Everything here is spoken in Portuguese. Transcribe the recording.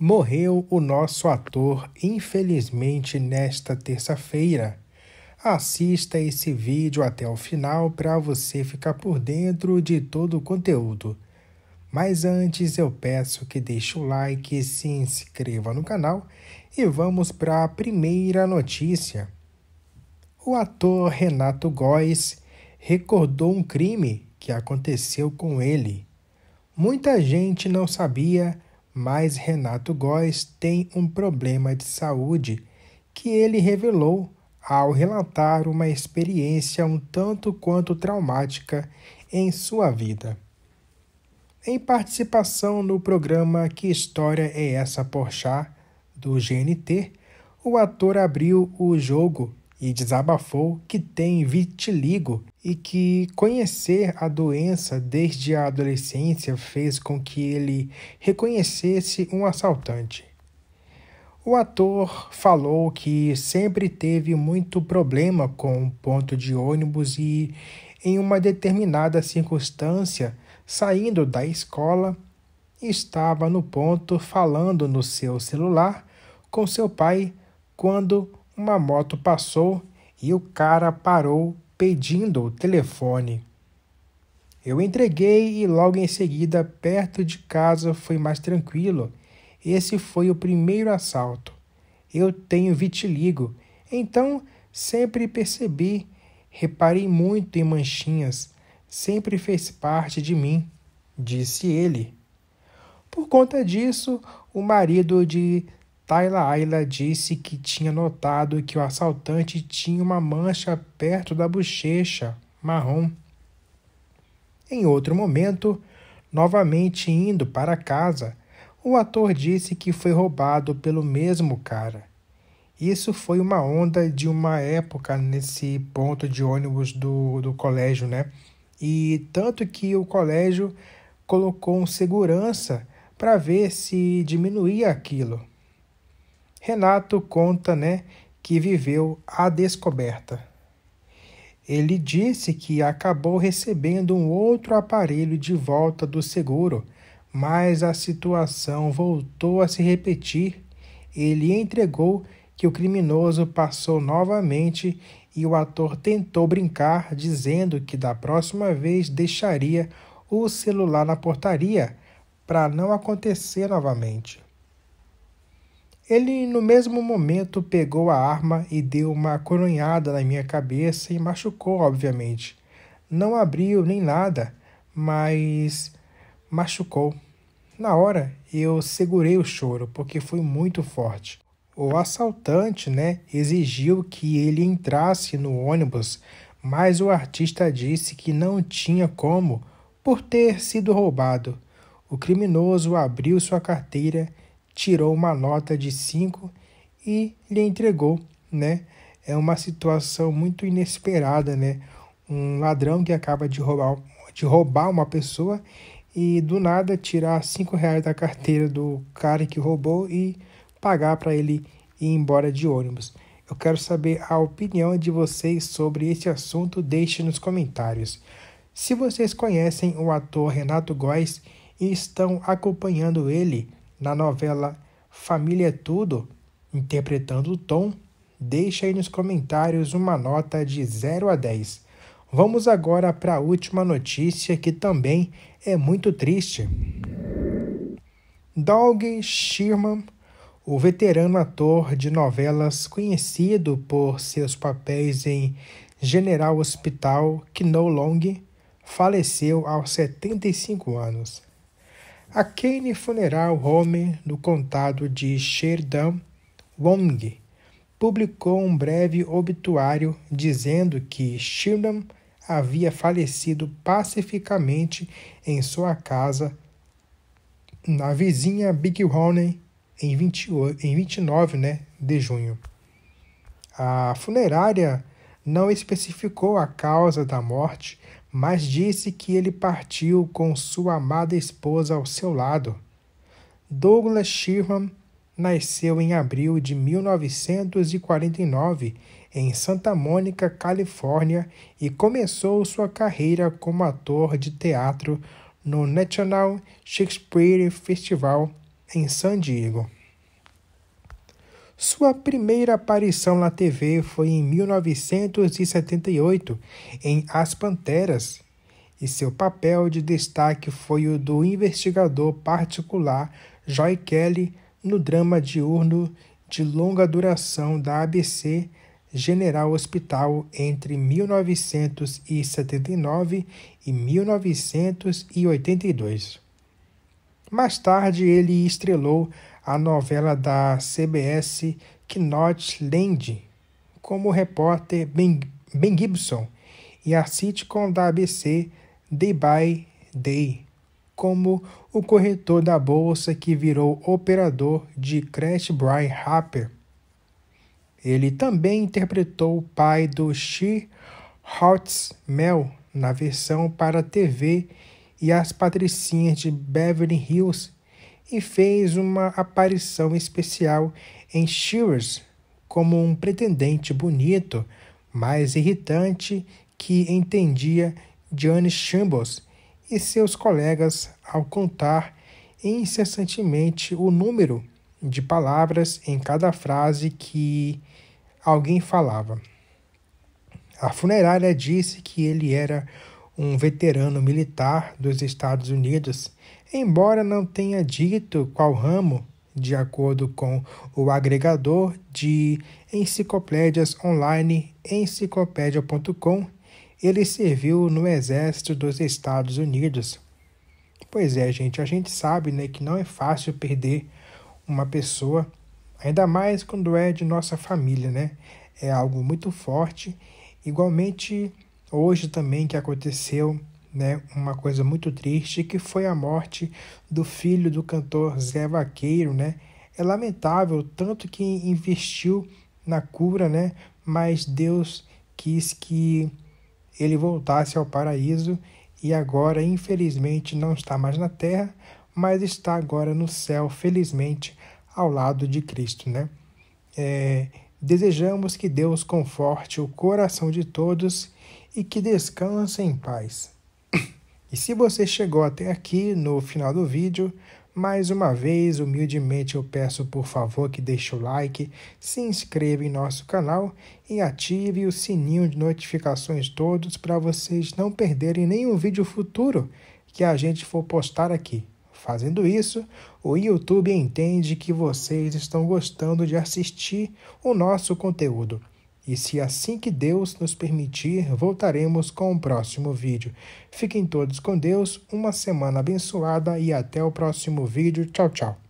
Morreu o nosso ator, infelizmente, nesta terça-feira. Assista esse vídeo até o final para você ficar por dentro de todo o conteúdo. Mas antes eu peço que deixe o like, se inscreva no canal e vamos para a primeira notícia. O ator Renato Góes recordou um crime que aconteceu com ele. Muita gente não sabia mas Renato Góes tem um problema de saúde que ele revelou ao relatar uma experiência um tanto quanto traumática em sua vida. Em participação no programa Que História é Essa chá do GNT, o ator abriu o jogo e desabafou que tem vitiligo e que conhecer a doença desde a adolescência fez com que ele reconhecesse um assaltante. O ator falou que sempre teve muito problema com o ponto de ônibus e, em uma determinada circunstância, saindo da escola, estava no ponto falando no seu celular com seu pai quando uma moto passou e o cara parou pedindo o telefone. Eu entreguei e logo em seguida, perto de casa, foi mais tranquilo. Esse foi o primeiro assalto. Eu tenho vitiligo, então sempre percebi, reparei muito em manchinhas, sempre fez parte de mim, disse ele. Por conta disso, o marido de Tayla Ayla disse que tinha notado que o assaltante tinha uma mancha perto da bochecha, marrom. Em outro momento, novamente indo para casa, o ator disse que foi roubado pelo mesmo cara. Isso foi uma onda de uma época nesse ponto de ônibus do, do colégio, né? E tanto que o colégio colocou um segurança para ver se diminuía aquilo. Renato conta né, que viveu a descoberta. Ele disse que acabou recebendo um outro aparelho de volta do seguro, mas a situação voltou a se repetir. Ele entregou que o criminoso passou novamente e o ator tentou brincar, dizendo que da próxima vez deixaria o celular na portaria para não acontecer novamente. Ele, no mesmo momento, pegou a arma e deu uma coronhada na minha cabeça e machucou, obviamente. Não abriu nem nada, mas machucou. Na hora, eu segurei o choro porque foi muito forte. O assaltante, né, exigiu que ele entrasse no ônibus, mas o artista disse que não tinha como por ter sido roubado. O criminoso abriu sua carteira e tirou uma nota de 5 e lhe entregou, né? É uma situação muito inesperada, né? Um ladrão que acaba de roubar, de roubar uma pessoa e do nada tirar cinco reais da carteira do cara que roubou e pagar para ele ir embora de ônibus. Eu quero saber a opinião de vocês sobre esse assunto, deixe nos comentários. Se vocês conhecem o ator Renato Góes e estão acompanhando ele, na novela Família é Tudo, interpretando o Tom, deixe aí nos comentários uma nota de 0 a 10. Vamos agora para a última notícia que também é muito triste. Doug Sherman, o veterano ator de novelas conhecido por seus papéis em General Hospital, Kno Long, faleceu aos 75 anos. A Kane Funeral Home, no contado de Sheridan, Wong, publicou um breve obituário dizendo que Sheridan havia falecido pacificamente em sua casa na vizinha Big Horn em, em 29 né, de junho. A funerária não especificou a causa da morte, mas disse que ele partiu com sua amada esposa ao seu lado. Douglas Shirman nasceu em abril de 1949 em Santa Mônica, Califórnia, e começou sua carreira como ator de teatro no National Shakespeare Festival em San Diego. Sua primeira aparição na TV foi em 1978, em As Panteras, e seu papel de destaque foi o do investigador particular Joy Kelly no drama diurno de longa duração da ABC General Hospital entre 1979 e 1982. Mais tarde, ele estrelou a novela da CBS Knot Land como repórter Ben, ben Gibson e a sitcom da ABC Day by Day como o corretor da bolsa que virou operador de Crash Brian Harper. Ele também interpretou o pai do She Hots Mel na versão para TV e as patricinhas de Beverly Hills e fez uma aparição especial em Shears como um pretendente bonito, mas irritante que entendia Johnny Shambles e seus colegas ao contar incessantemente o número de palavras em cada frase que alguém falava. A funerária disse que ele era um veterano militar dos Estados Unidos, embora não tenha dito qual ramo, de acordo com o agregador de enciclopédias online enciclopédia.com, ele serviu no exército dos Estados Unidos. Pois é, gente, a gente sabe né, que não é fácil perder uma pessoa, ainda mais quando é de nossa família, né? É algo muito forte. Igualmente, hoje também que aconteceu né, uma coisa muito triste, que foi a morte do filho do cantor Zé Vaqueiro, né? É lamentável tanto que investiu na cura, né? Mas Deus quis que ele voltasse ao paraíso e agora, infelizmente, não está mais na terra, mas está agora no céu, felizmente, ao lado de Cristo, né? É, Desejamos que Deus conforte o coração de todos e que descansem em paz. E se você chegou até aqui no final do vídeo, mais uma vez, humildemente eu peço por favor que deixe o like, se inscreva em nosso canal e ative o sininho de notificações todos para vocês não perderem nenhum vídeo futuro que a gente for postar aqui. Fazendo isso, o YouTube entende que vocês estão gostando de assistir o nosso conteúdo. E se assim que Deus nos permitir, voltaremos com o próximo vídeo. Fiquem todos com Deus, uma semana abençoada e até o próximo vídeo. Tchau, tchau.